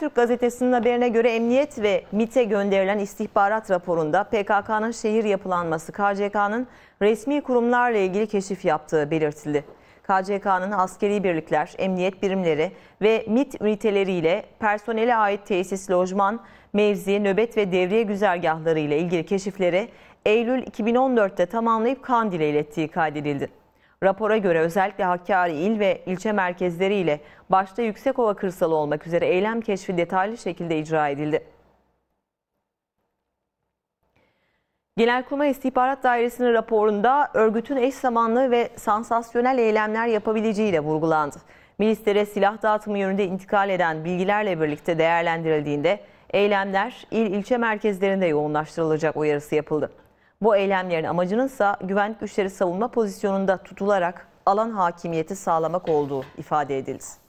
Türk gazetesinin haberine göre Emniyet ve MIT'e gönderilen istihbarat raporunda PKK'nın şehir yapılanması, KCK'nın resmi kurumlarla ilgili keşif yaptığı belirtildi. KCK'nın askeri birlikler, emniyet birimleri ve MIT üniteleriyle personele ait tesis, lojman, mevzi, nöbet ve devriye güzergahları ile ilgili keşifleri Eylül 2014'te tamamlayıp Kandil'e ilettiği kaydedildi. Rapora göre özellikle Hakkari il ve ilçe merkezleriyle başta Yüksekova kırsalı olmak üzere eylem keşfi detaylı şekilde icra edildi. Genelkurmay İstihbarat Dairesi'nin raporunda örgütün eş zamanlı ve sansasyonel eylemler yapabileceği de vurgulandı. Milislere silah dağıtımı yönünde intikal eden bilgilerle birlikte değerlendirildiğinde eylemler il ilçe merkezlerinde yoğunlaştırılacak uyarısı yapıldı. Bu eylemlerin amacının ise güvenlik güçleri savunma pozisyonunda tutularak alan hakimiyeti sağlamak olduğu ifade edildi.